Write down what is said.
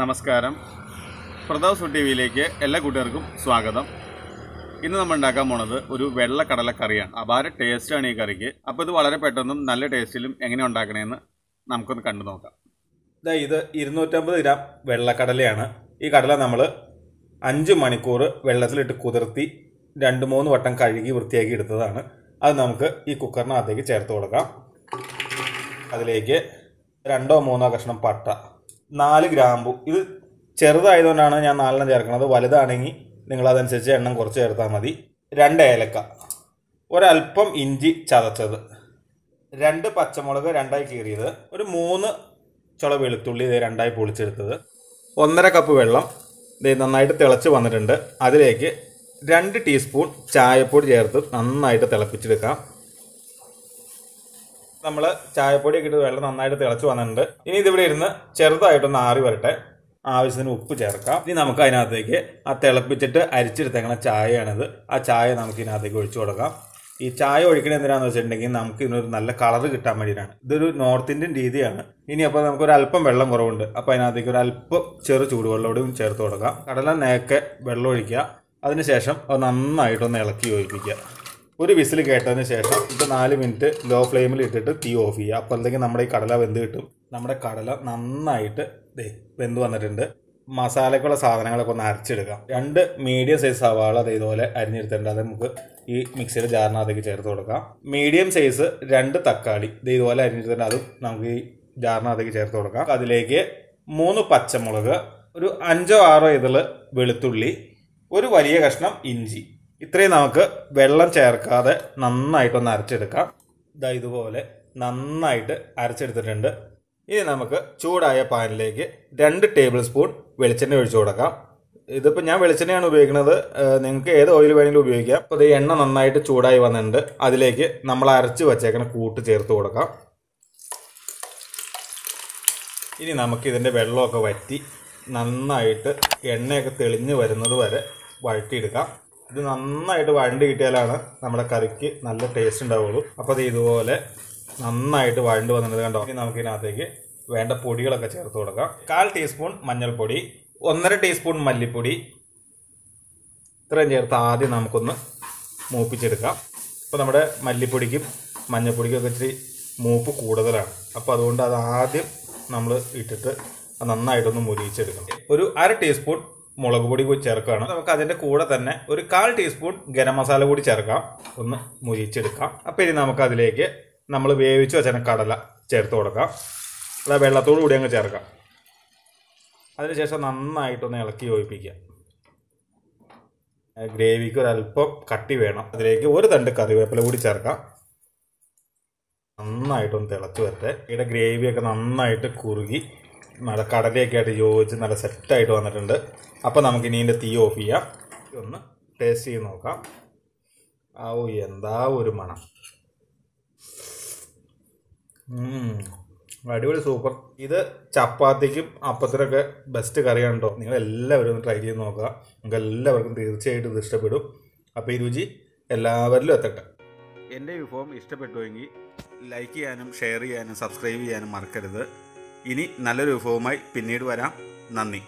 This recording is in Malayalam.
നമസ്കാരം പ്രതാപ് സു ടി വിയിലേക്ക് എല്ലാ കൂട്ടുകാർക്കും സ്വാഗതം ഇന്ന് നമ്മൾ ഉണ്ടാക്കാൻ പോണത് ഒരു കടല കറിയാണ് അപാര ടേസ്റ്റാണ് ഈ കറിക്ക് അപ്പോൾ ഇത് വളരെ പെട്ടെന്നും നല്ല ടേസ്റ്റിലും എങ്ങനെ ഉണ്ടാക്കണമെന്ന് നമുക്കൊന്ന് കണ്ടു നോക്കാം ഇതാ ഇത് ഇരുന്നൂറ്റമ്പത് ഗ്രാം വെള്ളക്കടലയാണ് ഈ കടല നമ്മൾ അഞ്ച് മണിക്കൂർ വെള്ളത്തിലിട്ട് കുതിർത്തി രണ്ട് മൂന്ന് വട്ടം കഴുകി വൃത്തിയാക്കി എടുത്തതാണ് അത് നമുക്ക് ഈ കുക്കറിനകത്തേക്ക് ചേർത്ത് കൊടുക്കാം അതിലേക്ക് രണ്ടോ മൂന്നോ കഷ്ണം പട്ട നാല് ഗ്രാമ്പു ഇത് ചെറുതായതുകൊണ്ടാണ് ഞാൻ നാലെണ്ണം ചേർക്കുന്നത് വലുതാണെങ്കിൽ നിങ്ങൾ അതനുസരിച്ച് എണ്ണം കുറച്ച് ചേർത്താൽ മതി രണ്ട് ഏലക്ക ഒരല്പം ഇഞ്ചി ചതച്ചത് രണ്ട് പച്ചമുളക് രണ്ടായി കീറിയത് ഒരു മൂന്ന് ചുള വെളുത്തുള്ളി ഇത് രണ്ടായി പൊളിച്ചെടുത്തത് ഒന്നര കപ്പ് വെള്ളം ഇത് നന്നായിട്ട് തിളച്ച് വന്നിട്ടുണ്ട് അതിലേക്ക് രണ്ട് ടീസ്പൂൺ ചായപ്പൊടി ചേർത്ത് നന്നായിട്ട് തിളപ്പിച്ചെടുക്കാം നമ്മൾ ചായപ്പൊടിയൊക്കെ ഇട്ട് വെള്ളം നന്നായിട്ട് തിളച്ച് വന്നിട്ടുണ്ട് ഇനി ഇതിവിടെ ഇരുന്ന് ചെറുതായിട്ടൊന്ന് ആറി വരട്ടെ ആവശ്യത്തിന് ഉപ്പ് ചേർക്കാം ഇനി നമുക്ക് അതിനകത്തേക്ക് ആ തിളപ്പിച്ചിട്ട് അരിച്ചെടുത്തേക്കണ ചായയാണിത് ആ ചായ നമുക്ക് ഇതിനകത്തേക്ക് ഒഴിച്ചു കൊടുക്കാം ഈ ചായ ഒഴിക്കണത് എന്തിനാണെന്ന് വെച്ചിട്ടുണ്ടെങ്കിൽ നമുക്ക് ഇതിനൊരു നല്ല കളർ കിട്ടാൻ വേണ്ടിയിട്ടാണ് ഇതൊരു നോർത്ത് ഇന്ത്യൻ രീതിയാണ് ഇനി അപ്പോൾ നമുക്കൊരു അല്പം വെള്ളം കുറവുണ്ട് അപ്പോൾ അതിനകത്തേക്ക് ഒരു അല്പം ചെറു ചൂടുവെള്ളോടെയും ചേർത്ത് കൊടുക്കാം കടല നേക്കെ വെള്ളം ഒഴിക്കുക അതിനുശേഷം അത് നന്നായിട്ടൊന്ന് ഇളക്കി യോജിപ്പിക്കുക ഒരു വിസിൽ കേട്ടതിന് ശേഷം ഇത് നാല് മിനിറ്റ് ലോ ഫ്ലെയിമിൽ ഇട്ടിട്ട് തീ ഓഫ് ചെയ്യുക അപ്പോഴത്തേക്ക് നമ്മുടെ ഈ കടല വെന്ത് കിട്ടും നമ്മുടെ കടല നന്നായിട്ട് ദേ വെന്ത് വന്നിട്ടുണ്ട് മസാലക്കുള്ള സാധനങ്ങളൊക്കെ ഒന്ന് അരച്ചെടുക്കാം രണ്ട് മീഡിയം സൈസ് സവാള അതേപോലെ ഇതുപോലെ അരിഞ്ഞെടുത്തിട്ടുണ്ട് അത് നമുക്ക് ഈ മിക്സിയുടെ ജാറിനകത്തേക്ക് ചേർത്ത് കൊടുക്കാം മീഡിയം സൈസ് രണ്ട് തക്കാളി ഇത് ഇതുപോലെ അരിഞ്ഞെടുത്തിട്ടുണ്ട് അതും നമുക്ക് ഈ ജാറിനകത്തേക്ക് ചേർത്ത് കൊടുക്കാം അതിലേക്ക് മൂന്ന് പച്ചമുളക് ഒരു അഞ്ചോ ആറോ ഇതിൽ വെളുത്തുള്ളി ഒരു വലിയ കഷ്ണം ഇഞ്ചി ഇത്രയും നമുക്ക് വെള്ളം ചേർക്കാതെ നന്നായിട്ടൊന്ന് അരച്ചെടുക്കാം ഇതാ ഇതുപോലെ നന്നായിട്ട് അരച്ചെടുത്തിട്ടുണ്ട് ഇനി നമുക്ക് ചൂടായ പാനിലേക്ക് രണ്ട് ടേബിൾ സ്പൂൺ വെളിച്ചെണ്ണ ഒഴിച്ചു കൊടുക്കാം ഇതിപ്പോൾ ഞാൻ വെളിച്ചെണ്ണയാണ് ഉപയോഗിക്കുന്നത് നിങ്ങൾക്ക് ഏത് ഓയിൽ വേണമെങ്കിലും ഉപയോഗിക്കാം അപ്പോൾ ഇത് എണ്ണ നന്നായിട്ട് ചൂടായി വന്നിട്ടുണ്ട് അതിലേക്ക് നമ്മൾ അരച്ച് വച്ചേക്കണ കൂട്ട് ചേർത്ത് കൊടുക്കാം ഇനി നമുക്ക് ഇതിൻ്റെ വെള്ളമൊക്കെ വറ്റി നന്നായിട്ട് എണ്ണയൊക്കെ തെളിഞ്ഞ് വരുന്നത് വരെ വഴറ്റിയെടുക്കാം ഇത് നന്നായിട്ട് വഴണ്ട് കിട്ടിയാലാണ് നമ്മുടെ കറിക്ക് നല്ല ടേസ്റ്റ് ഉണ്ടാവുള്ളൂ അപ്പോൾ അത് ഇതുപോലെ നന്നായിട്ട് വഴണ്ട് വന്നിട്ട് കണ്ടോ ഇനി നമുക്ക് ഇതിനകത്തേക്ക് വേണ്ട പൊടികളൊക്കെ ചേർത്ത് കൊടുക്കാം കാൽ ടീസ്പൂൺ മഞ്ഞൾപ്പൊടി ഒന്നര ടീസ്പൂൺ മല്ലിപ്പൊടി ഇത്രയും ചേർത്ത് ആദ്യം നമുക്കൊന്ന് മൂപ്പിച്ചെടുക്കാം അപ്പോൾ നമ്മുടെ മല്ലിപ്പൊടിക്കും മഞ്ഞൾപ്പൊടിക്കും ഒക്കെ ഇച്ചിരി മൂപ്പ് കൂടുതലാണ് അപ്പോൾ അതുകൊണ്ട് അത് ആദ്യം നമ്മൾ ഇട്ടിട്ട് നന്നായിട്ടൊന്ന് മുരിച്ചെടുക്കണം ഒരു അര ടീസ്പൂൺ മുളക് പൊടി കൂടി ചേർക്കുകയാണ് നമുക്ക് അതിൻ്റെ കൂടെ തന്നെ ഒരു കാൽ ടീസ്പൂൺ ഗരം മസാല കൂടി ചേർക്കാം ഒന്ന് മുരിച്ചെടുക്കാം അപ്പം ഇനി നമുക്ക് അതിലേക്ക് നമ്മൾ വേവിച്ച് വെച്ചാൽ കടല ചേർത്ത് കൊടുക്കാം അതായത് വെള്ളത്തോടു കൂടി അങ്ങ് ചേർക്കാം അതിനുശേഷം നന്നായിട്ടൊന്ന് ഇളക്കി യോജിപ്പിക്കുക ഗ്രേവിക്ക് ഒരല്പം കട്ടി വേണം അതിലേക്ക് ഒരു തണ്ട് കറിവേപ്പില കൂടി ചേർക്കാം നന്നായിട്ടൊന്ന് തിളച്ച് വരട്ടെ ഇവിടെ ഗ്രേവിയൊക്കെ നന്നായിട്ട് കുറുകി നല്ല കടലയൊക്കെ ആയിട്ട് യോജിച്ച് നല്ല സെറ്റായിട്ട് വന്നിട്ടുണ്ട് അപ്പം നമുക്ക് ഇനി ഇതിൻ്റെ തീ ഓഫ് ചെയ്യാം ഒന്ന് ടേസ്റ്റ് ചെയ്ത് നോക്കാം ആ ഓ എന്താ ഒരു മണം അടിപൊളി സൂപ്പർ ഇത് ചപ്പാത്തിക്കും അപ്പത്തിനൊക്കെ ബെസ്റ്റ് കറിയാണ് കേട്ടോ നിങ്ങൾ എല്ലാവരും ഒന്ന് ട്രൈ ചെയ്ത് നോക്കുക നിങ്ങൾക്ക് എല്ലാവർക്കും തീർച്ചയായിട്ടും ഇത് ഇഷ്ടപ്പെടും അപ്പം ഈ രുചി എല്ലാവരിലും എത്തട്ടെ എൻ്റെ വിഭവം ഇഷ്ടപ്പെട്ടുവെങ്കിൽ ലൈക്ക് ചെയ്യാനും ഷെയർ ചെയ്യാനും സബ്സ്ക്രൈബ് ചെയ്യാനും മറക്കരുത് ഇനി നല്ലൊരു വിഭവവുമായി പിന്നീട് വരാം നന്ദി